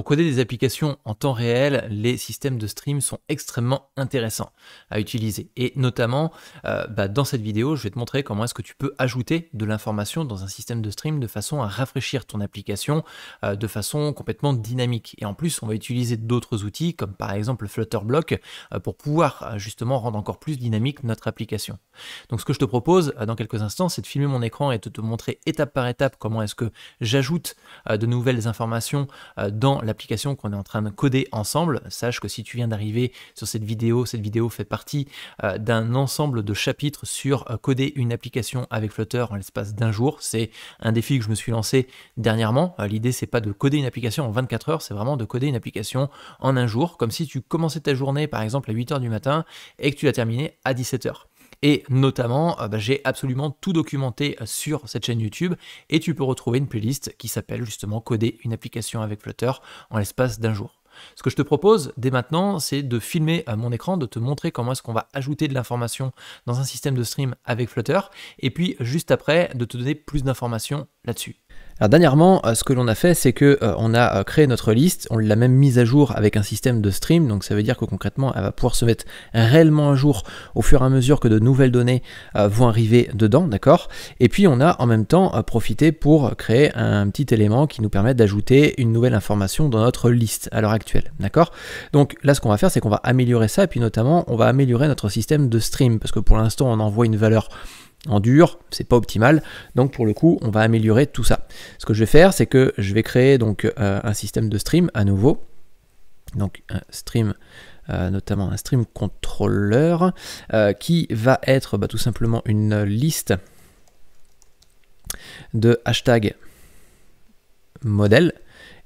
Pour coder des applications en temps réel, les systèmes de stream sont extrêmement intéressants à utiliser. Et notamment, euh, bah, dans cette vidéo, je vais te montrer comment est-ce que tu peux ajouter de l'information dans un système de stream de façon à rafraîchir ton application euh, de façon complètement dynamique. Et en plus, on va utiliser d'autres outils, comme par exemple Flutterblock, euh, pour pouvoir justement rendre encore plus dynamique notre application. Donc ce que je te propose dans quelques instants, c'est de filmer mon écran et de te montrer étape par étape comment est-ce que j'ajoute de nouvelles informations dans la application qu'on est en train de coder ensemble, sache que si tu viens d'arriver sur cette vidéo, cette vidéo fait partie euh, d'un ensemble de chapitres sur euh, coder une application avec Flutter en l'espace d'un jour. C'est un défi que je me suis lancé dernièrement. Euh, l'idée, c'est pas de coder une application en 24 heures, c'est vraiment de coder une application en un jour, comme si tu commençais ta journée par exemple à 8 heures du matin et que tu l'as terminé à 17 heures. Et notamment, euh, bah, j'ai absolument tout documenté euh, sur cette chaîne YouTube et tu peux retrouver une playlist qui s'appelle justement Coder une application avec Flutter en l'espace d'un jour. Ce que je te propose dès maintenant, c'est de filmer euh, mon écran, de te montrer comment est-ce qu'on va ajouter de l'information dans un système de stream avec Flutter, et puis juste après, de te donner plus d'informations là-dessus. Alors dernièrement, euh, ce que l'on a fait, c'est que euh, on a euh, créé notre liste, on l'a même mise à jour avec un système de stream, donc ça veut dire que concrètement, elle va pouvoir se mettre réellement à jour au fur et à mesure que de nouvelles données vont arriver dedans, d'accord Et puis on a en même temps profité pour créer un petit élément qui nous permet d'ajouter une nouvelle information dans notre liste à l'heure actuelle, d'accord Donc là, ce qu'on va faire, c'est qu'on va améliorer ça, et puis notamment, on va améliorer notre système de stream, parce que pour l'instant, on envoie une valeur en dur, c'est pas optimal. Donc pour le coup, on va améliorer tout ça. Ce que je vais faire, c'est que je vais créer donc euh, un système de stream à nouveau. Donc un stream, euh, notamment un stream contrôleur, euh, qui va être bah, tout simplement une liste de hashtags modèles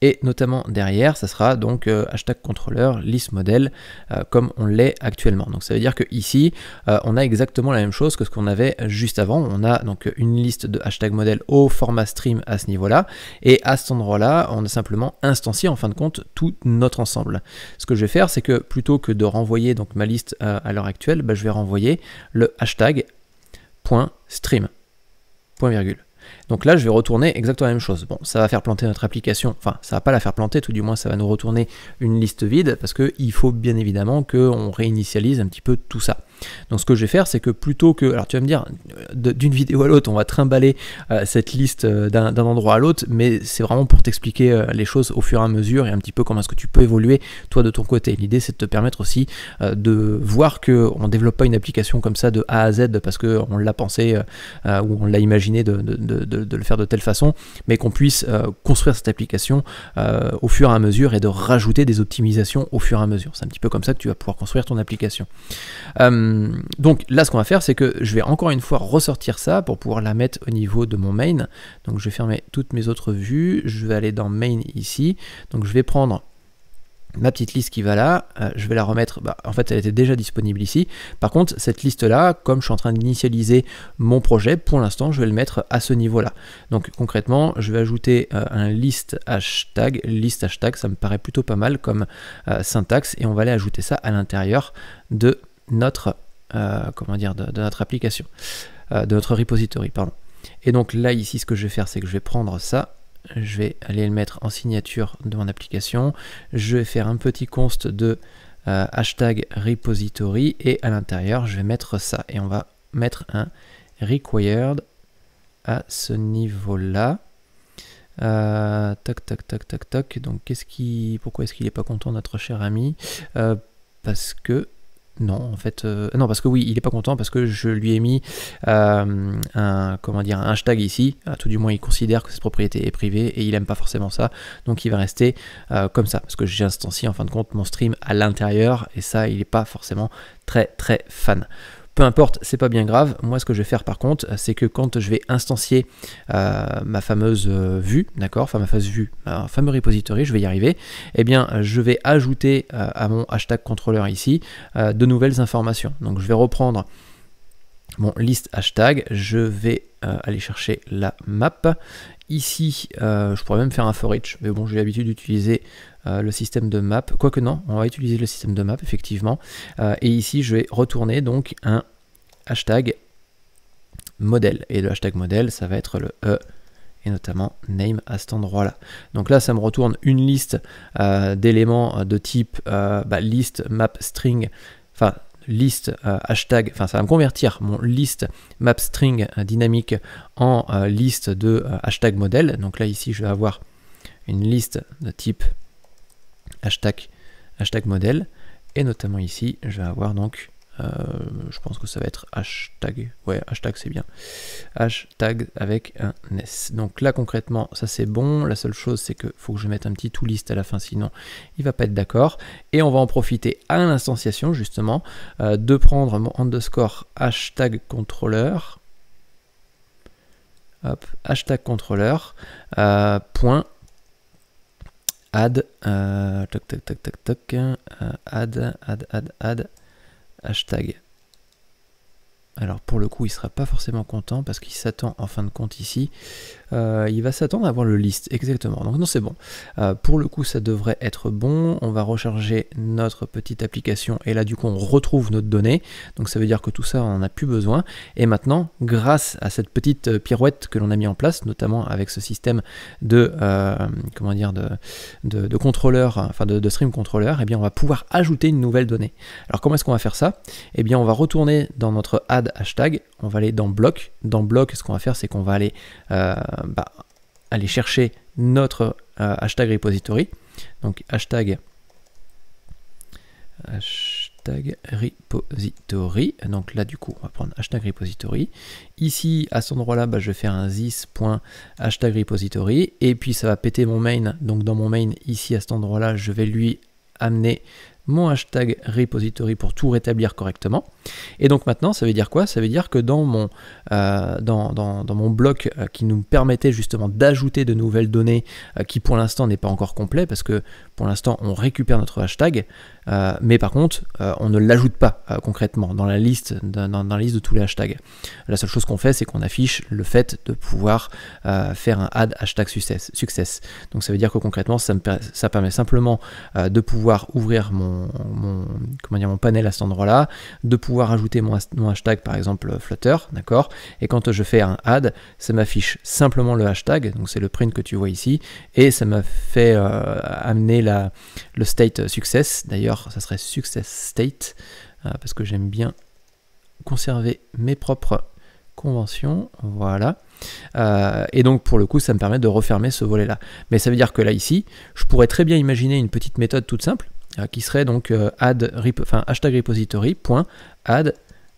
et notamment derrière ça sera donc euh, hashtag contrôleur list model euh, comme on l'est actuellement donc ça veut dire que ici euh, on a exactement la même chose que ce qu'on avait juste avant on a donc une liste de hashtag model au format stream à ce niveau là et à cet endroit là on a simplement instancié en fin de compte tout notre ensemble ce que je vais faire c'est que plutôt que de renvoyer donc ma liste à l'heure actuelle bah, je vais renvoyer le hashtag stream donc là, je vais retourner exactement la même chose. Bon, ça va faire planter notre application, enfin, ça va pas la faire planter, tout du moins, ça va nous retourner une liste vide parce qu'il faut bien évidemment qu'on réinitialise un petit peu tout ça. Donc ce que je vais faire, c'est que plutôt que, alors tu vas me dire, euh, d'une vidéo à l'autre, on va trimballer euh, cette liste euh, d'un endroit à l'autre, mais c'est vraiment pour t'expliquer les choses au fur et à mesure et un petit peu comment est-ce que tu peux évoluer toi de ton côté. L'idée, c'est de te permettre aussi de voir que on développe pas une application comme ça de A à Z parce qu'on l'a pensé ou on l'a imaginé de de, le faire de telle façon, mais qu'on puisse euh, construire cette application euh, au fur et à mesure et de rajouter des optimisations au fur et à mesure. C'est un petit peu comme ça que tu vas pouvoir construire ton application. Euh, donc là, ce qu'on va faire, c'est que je vais encore une fois ressortir ça pour pouvoir la mettre au niveau de mon main. Donc je vais fermer toutes mes autres vues, je vais aller dans main ici, donc je vais prendre ma petite liste qui va là, euh, je vais la remettre, bah, en fait elle était déjà disponible ici. Par contre, cette liste là, comme je suis en train d'initialiser mon projet, pour l'instant je vais le mettre à ce niveau là. Donc concrètement, je vais ajouter euh, un list hashtag, list hashtag, ça me paraît plutôt pas mal comme euh, syntaxe, et on va aller ajouter ça à l'intérieur de notre, comment dire, de, de notre application, de notre repository, pardon. Et donc là ici ce que je vais faire c'est que je vais prendre ça, je vais aller le mettre en signature de mon application. Je vais faire un petit const de euh, hashtag repository et à l'intérieur, je vais mettre ça. Et on va mettre un required à ce niveau-là. Euh, toc, toc, toc, toc, toc. Donc, qui, pourquoi est-ce qu'il n'est pas content, notre cher ami euh, Parce que non, en fait, euh, non parce que oui, il n'est pas content parce que je lui ai mis euh, un comment dire un hashtag ici. tout du moins, il considère que cette propriété est privée et il n'aime pas forcément ça, donc il va rester euh, comme ça parce que j'instancie en fin de compte mon stream à l'intérieur et ça, il n'est pas forcément très très fan. Peu importe, c'est pas bien grave. Moi, ce que je vais faire par contre, c'est que quand je vais instancier euh, ma fameuse euh, vue, d'accord, enfin ma fameuse vue, ma fameux repository, je vais y arriver, eh bien, je vais ajouter euh, à mon hashtag contrôleur ici de nouvelles informations. Donc, je vais reprendre mon liste hashtag, je vais aller chercher la map ici, euh, je pourrais même faire un for each, mais bon, j'ai l'habitude d'utiliser euh, le système de map. Quoique non, on va utiliser le système de map, effectivement. Euh, et ici, je vais retourner donc un hashtag modèle. Et le hashtag modèle, ça va être le E et notamment name à cet endroit-là. Donc là, ça me retourne une liste d'éléments de type bah, liste map string, enfin liste euh, hashtag, enfin ça va me convertir mon list map string euh, dynamique en euh, liste de hashtag modèle. Donc là ici je vais avoir une liste de type hashtag, hashtag modèle et notamment ici je vais avoir donc euh, je pense que ça va être hashtag. Ouais, hashtag c'est bien. Hashtag avec un S. Donc là concrètement, ça c'est bon. La seule chose c'est que faut que je mette un petit to list à la fin, sinon il va pas être d'accord. Et on va en profiter à l'instanciation justement euh, de prendre mon underscore hashtag #contrôleur. hashtag controller. Euh, point add, toc, toc, toc, toc, toc, add, add, add, add, Hashtag. Alors pour le coup, il sera pas forcément content parce qu'il s'attend en fin de compte ici euh, il va s'attendre à avoir le list, exactement. Donc non, c'est bon. Euh, pour le coup, ça devrait être bon. On va recharger notre petite application et là, du coup, on retrouve notre donnée. Donc ça veut dire que tout ça, on n'en a plus besoin. Et maintenant, grâce à cette petite euh, pirouette que l'on a mis en place, notamment avec ce système de, comment dire, de, de, contrôleur, enfin de, stream controller, eh bien, on va pouvoir ajouter une nouvelle donnée. Alors comment est-ce qu'on va faire ça Eh bien, on va retourner dans notre add hashtag, on va aller dans bloc. Dans bloc, ce qu'on va faire, c'est qu'on va aller euh, bah, aller chercher notre euh, hashtag repository. Donc hashtag, hashtag repository. Donc là, du coup, on va prendre hashtag repository. Ici, à cet endroit-là, bah, je vais faire un zis.hashtag repository. Et puis, ça va péter mon main. Donc dans mon main, ici, à cet endroit-là, je vais lui amener mon hashtag repository pour tout rétablir correctement. Et donc maintenant, ça veut dire quoi Ça veut dire que dans mon, euh, dans, mon bloc euh, qui nous permettait justement d'ajouter de nouvelles données, euh, qui pour l'instant n'est pas encore complet, parce que pour l'instant, on récupère notre hashtag, euh, mais par contre, euh, on ne l'ajoute pas euh, concrètement dans la, liste, dans, dans la liste de tous les hashtags. La seule chose qu'on fait, c'est qu'on affiche le fait de pouvoir faire un add hashtag success, success. Donc ça veut dire que concrètement, ça, me, ça permet simplement de pouvoir ouvrir mon, mon, comment dire, mon panel à cet endroit-là, de pouvoir ajouter mon, hashtag, par exemple Flutter, d'accord Et quand je fais un add, ça m'affiche simplement le hashtag, donc c'est le print que tu vois ici, et ça m'a fait amener la le state success. D'ailleurs, ça serait success state, euh, parce que j'aime bien conserver mes propres conventions. Voilà. Euh, et donc pour le coup, ça me permet de refermer ce volet-là. Mais ça veut dire que là ici, je pourrais très bien imaginer une petite méthode toute simple euh, qui serait donc add enfin hashtag repository point add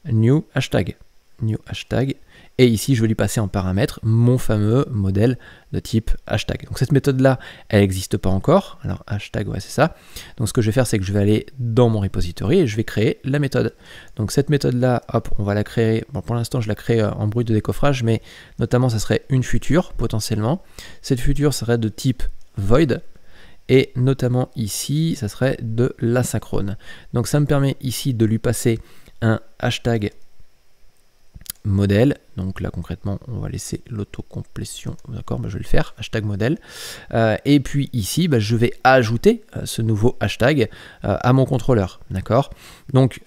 new hashtag new hashtag et ici, je vais lui passer en paramètre mon fameux modèle de type hashtag. Donc cette méthode-là, elle n'existe pas encore. Alors hashtag, ouais, c'est ça. Donc ce que je vais faire, c'est que je vais aller dans mon repository et je vais créer la méthode. Donc cette méthode-là, hop, on va la créer. Bon, pour l'instant, je la crée euh, en bruit de décoffrage, mais notamment, ça serait une future, potentiellement. Cette future serait de type void. Et notamment ici, ça serait de l'asynchrone. Donc ça me permet ici de lui passer un hashtag modèle. Donc là concrètement, on va laisser l'autocomplétion. D'accord, bah, je vais le faire. Hashtag modèle. Euh, et puis ici, bah, je vais ajouter euh, ce nouveau hashtag euh, à mon contrôleur. D'accord. Donc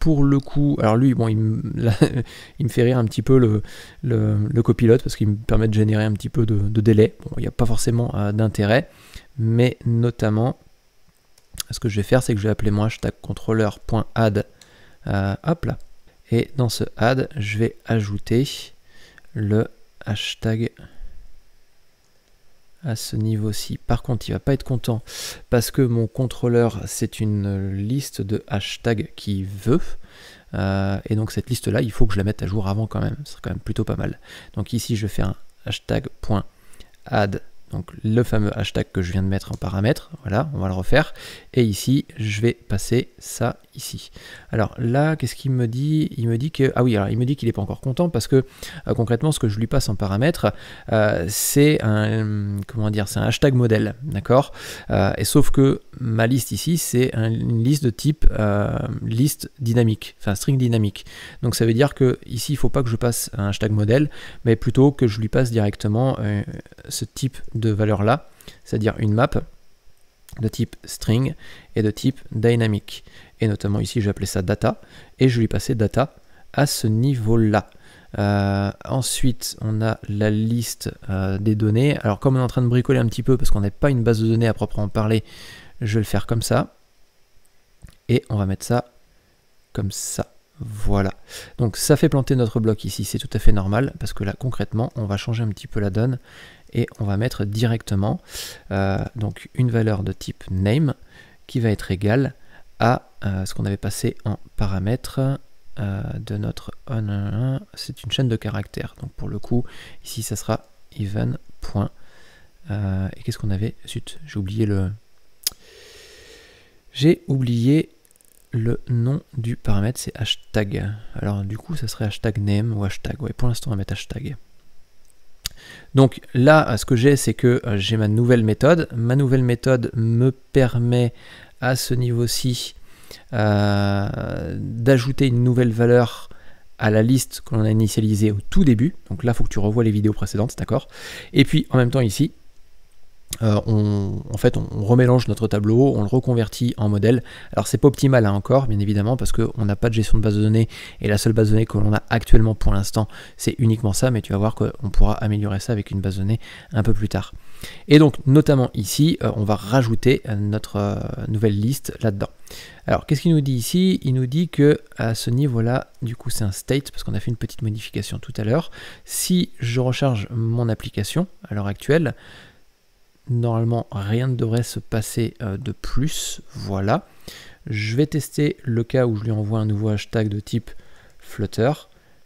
pour le coup, alors lui, bon, il, me fait rire un petit peu le, copilote parce qu'il me permet de générer un petit peu de, délai. Bon, il n'y a pas forcément d'intérêt, mais notamment, ce que je vais faire, c'est que je vais appeler mon hashtag contrôleur.add. hop là et dans ce add, je vais ajouter le hashtag à ce niveau-ci. Par contre, il va pas être content parce que mon contrôleur, c'est une liste de hashtags qui veut. Euh, et donc cette liste-là, il faut que je la mette à jour avant quand même. c'est quand même plutôt pas mal. Donc ici, je fais un hashtag.add donc le fameux hashtag que je viens de mettre en paramètre, voilà, on va le refaire. Et ici, je vais passer ça ici. Alors là, qu'est-ce qu'il me dit Il me dit que ah oui, alors il me dit qu'il n'est pas encore content parce que euh, concrètement, ce que je lui passe en paramètre, euh, c'est un comment dire, c'est un hashtag modèle, d'accord euh, Et sauf que ma liste ici, c'est une liste de type liste dynamique, enfin string dynamique. Donc ça veut dire que ici, il faut pas que je passe un hashtag modèle, mais plutôt que je lui passe directement ce type de valeur là cest c'est-à-dire une map de type string et de type dynamic. Et notamment ici, j'ai appelé ça data, et je lui passer data à ce niveau-là. Euh, ensuite, on a la liste euh, des données. Alors, comme on est en train de bricoler un petit peu, parce qu'on n'a pas une base de données à proprement parler, je vais le faire comme ça. Et on va mettre ça comme ça. Voilà. Donc, ça fait planter notre bloc ici. C'est tout à fait normal, parce que là, concrètement, on va changer un petit peu la donne et on va mettre directement euh, donc une valeur de type name qui va être égale à euh, ce qu'on avait passé en paramètre euh, de notre on c'est une chaîne de caractères donc pour le coup ici ça sera even point et qu'est-ce qu'on avait zut j'ai oublié le j'ai oublié le nom du paramètre c'est hashtag alors du coup ça serait hashtag name ou hashtag ouais pour l'instant on va mettre hashtag donc là, ce que j'ai, c'est que euh, j'ai ma nouvelle méthode. Ma nouvelle méthode me permet à ce niveau-ci euh, d'ajouter une nouvelle valeur à la liste qu'on a initialisée au tout début. Donc là, il faut que tu revoies les vidéos précédentes, d'accord Et puis en même temps ici, euh, on, en fait, on, remélange notre tableau, on le reconvertit en modèle. Alors, c'est pas optimal là hein, encore, bien évidemment, parce qu'on n'a pas de gestion de base de données et la seule base de données que l'on a actuellement pour l'instant, c'est uniquement ça. Mais tu vas voir qu'on pourra améliorer ça avec une base de données un peu plus tard. Et donc, notamment ici, euh, on va rajouter euh, notre nouvelle liste là-dedans. Alors, qu'est-ce qu'il nous dit ici Il nous dit que à ce niveau-là, du coup, c'est un state parce qu'on a fait une petite modification tout à l'heure. Si je recharge mon application à l'heure actuelle, Normalement, rien ne devrait se passer euh, de plus. Voilà. Je vais tester le cas où je lui envoie un nouveau hashtag de type Flutter.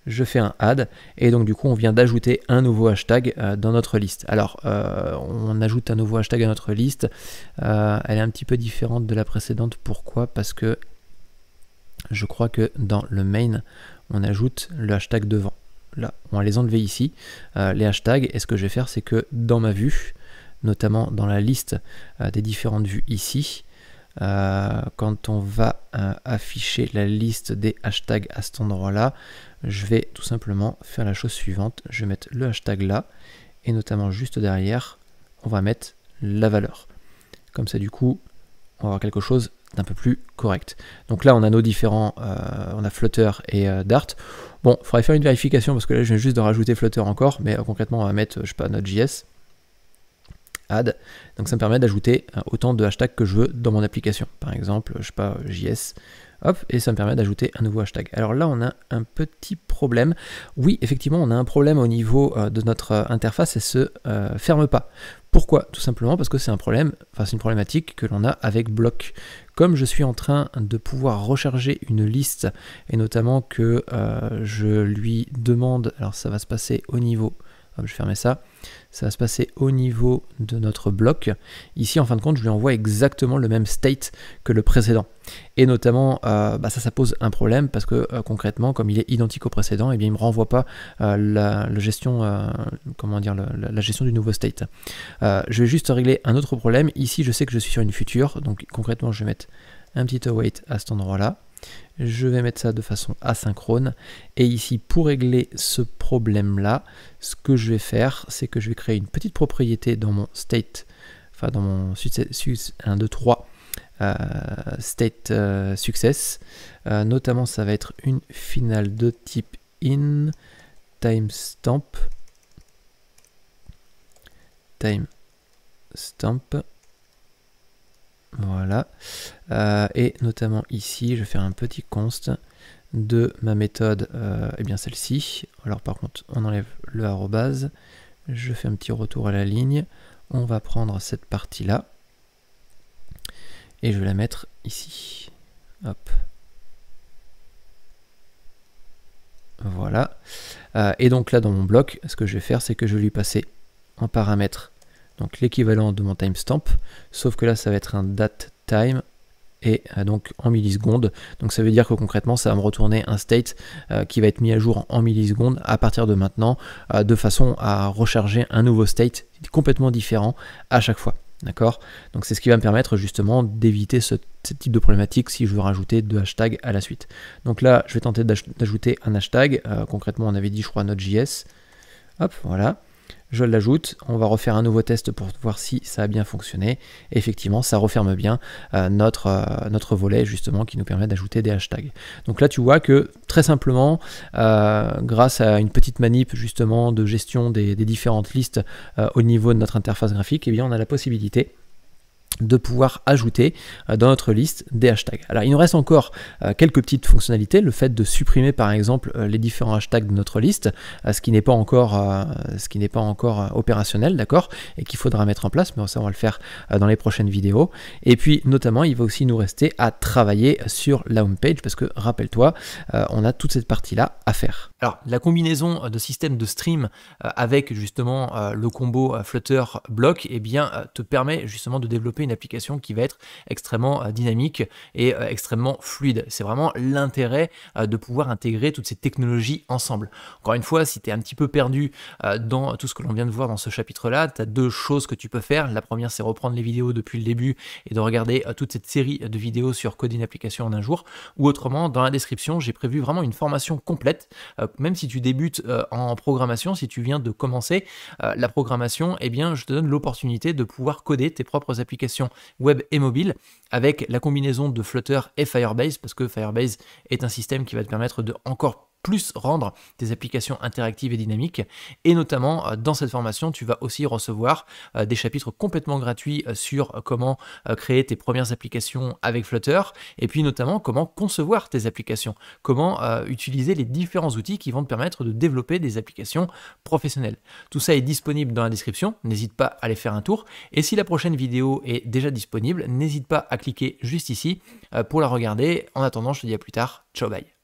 Je fais un add et donc du coup on vient d'ajouter un nouveau hashtag euh, dans notre liste. Alors euh, on ajoute un nouveau hashtag à notre liste. elle est un petit peu différente de la précédente. Pourquoi Parce que je crois que dans le main on ajoute le hashtag devant. Là on va les enlever ici. les hashtags et ce que je vais faire c'est que dans ma vue notamment dans la liste euh, des différentes vues ici. Euh, quand on va euh, afficher la liste des hashtags à cet endroit-là, je vais tout simplement faire la chose suivante. Je vais mettre le hashtag là, et notamment juste derrière, on va mettre la valeur. Comme ça, du coup, on va avoir quelque chose d'un peu plus correct. Donc là, on a nos différents, on a Flutter et Dart. Bon, il faudrait faire une vérification parce que là, je viens juste de rajouter Flutter encore, mais concrètement, on va mettre, je sais pas, notre JS. Donc ça me permet d'ajouter euh, autant de hashtags que je veux dans mon application. Par exemple, je sais pas, JS, hop, et ça me permet d'ajouter un nouveau hashtag. Alors là, on a un petit problème. Oui, effectivement, on a un problème au niveau euh, de notre euh, interface et se ferme pas. Pourquoi Tout simplement parce que c'est un problème, enfin c'est une problématique que l'on a avec bloc. Comme je suis en train de pouvoir recharger une liste, et notamment que je lui demande, alors ça va se passer au niveau, hop, je fermais ça, ça va se passer au niveau de notre bloc. Ici, en fin de compte, je lui envoie exactement le même state que le précédent. Et notamment, euh, bah, ça, ça pose un problème parce que euh, concrètement, comme il est identique au précédent, eh bien, il ne me renvoie pas euh, la, gestion, comment dire, la, la, gestion du nouveau state. je vais juste régler un autre problème. Ici, je sais que je suis sur une future, donc concrètement, je vais mettre un petit await à cet endroit-là. Je vais mettre ça de façon asynchrone. Et ici, pour régler ce problème-là, ce que je vais faire, c'est que je vais créer une petite propriété dans mon state, enfin dans mon euh, euh, success 1, 2, 3, state success. notamment, ça va être une finale de type in timestamp timestamp voilà. Euh, et notamment ici, je vais faire un petit const de ma méthode, et euh, eh bien celle-ci. Alors par contre, on enlève le arrobase. Je fais un petit retour à la ligne. On va prendre cette partie-là. Et je vais la mettre ici. Hop. Voilà. Euh, et donc là, dans mon bloc, ce que je vais faire, c'est que je vais lui passer en paramètre donc l'équivalent de mon timestamp, sauf que là ça va être un date time et euh, donc en millisecondes. Donc ça veut dire que concrètement ça va me retourner un state euh, qui va être mis à jour en millisecondes à partir de maintenant euh, de façon à recharger un nouveau state complètement différent à chaque fois. D'accord Donc c'est ce qui va me permettre justement d'éviter ce, type de problématique si je veux rajouter deux hashtags à la suite. Donc là, je vais tenter d'ajouter un hashtag. concrètement, on avait dit, je crois, Node.js. Hop, voilà je l'ajoute, on va refaire un nouveau test pour voir si ça a bien fonctionné. effectivement, ça referme bien euh, notre, euh, notre volet justement qui nous permet d'ajouter des hashtags. Donc là, tu vois que très simplement, euh, grâce à une petite manip justement de gestion des, différentes listes au niveau de notre interface graphique, eh bien on a la possibilité de pouvoir ajouter euh, dans notre liste des hashtags. Alors il nous reste encore euh, quelques petites fonctionnalités, le fait de supprimer par exemple euh, les différents hashtags de notre liste, ce qui n'est pas encore, ce qui n'est pas encore opérationnel, d'accord, et qu'il faudra mettre en place, mais ça on va le faire dans les prochaines vidéos. Et puis notamment il va aussi nous rester à travailler sur la home page parce que rappelle-toi, on a toute cette partie là à faire. Alors, la combinaison de systèmes de stream euh, avec justement euh, le combo euh, Flutter Block, eh bien, te permet justement de développer une application qui va être extrêmement dynamique et extrêmement fluide. C'est vraiment l'intérêt de pouvoir intégrer toutes ces technologies ensemble. Encore une fois, si tu es un petit peu perdu dans tout ce que l'on vient de voir dans ce chapitre-là, tu as deux choses que tu peux faire. La première, c'est reprendre les vidéos depuis le début et de regarder toute cette série de vidéos sur coder une application en un jour. Ou autrement, dans la description, j'ai prévu vraiment une formation complète même si tu débutes euh, en programmation, si tu viens de commencer euh, la programmation, eh bien, je te donne l'opportunité de pouvoir coder tes propres applications web et mobile avec la combinaison de Flutter et Firebase, parce que Firebase est un système qui va te permettre de encore plus rendre tes applications interactives et dynamiques. Et notamment, euh, dans cette formation, tu vas aussi recevoir euh, des chapitres complètement gratuits euh, sur comment créer tes premières applications avec Flutter, et puis notamment comment concevoir tes applications, comment utiliser les différents outils qui vont te permettre de développer des applications professionnelles. Tout ça est disponible dans la description, n'hésite pas à aller faire un tour. Et si la prochaine vidéo est déjà disponible, n'hésite pas à cliquer juste ici pour la regarder. En attendant, je te dis à plus tard, ciao bye